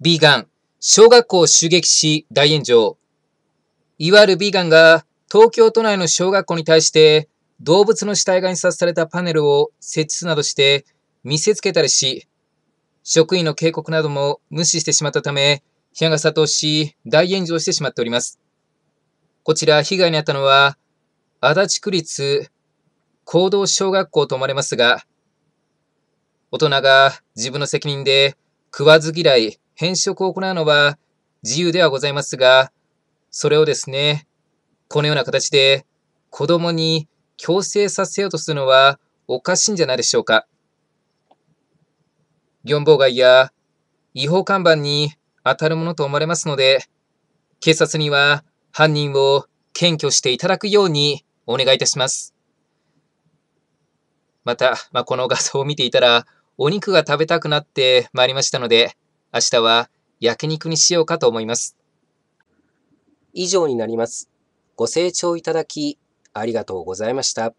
ビーガン、小学校襲撃し大炎上。いわゆるビーガンが東京都内の小学校に対して動物の死体が印刷されたパネルを設置するなどして見せつけたりし、職員の警告なども無視してしまったため、被害が殺到し大炎上してしまっております。こちら被害に遭ったのは、足立区立行動小学校と思われますが、大人が自分の責任で食わず嫌い、変色を行うのは自由ではございますが、それをですね、このような形で子供に強制させようとするのはおかしいんじゃないでしょうか。業務妨害や違法看板に当たるものと思われますので、警察には犯人を検挙していただくようにお願いいたします。また、まあ、この画像を見ていたら、お肉が食べたくなってまいりましたので、明日は焼肉にしようかと思います。以上になります。ご清聴いただき、ありがとうございました。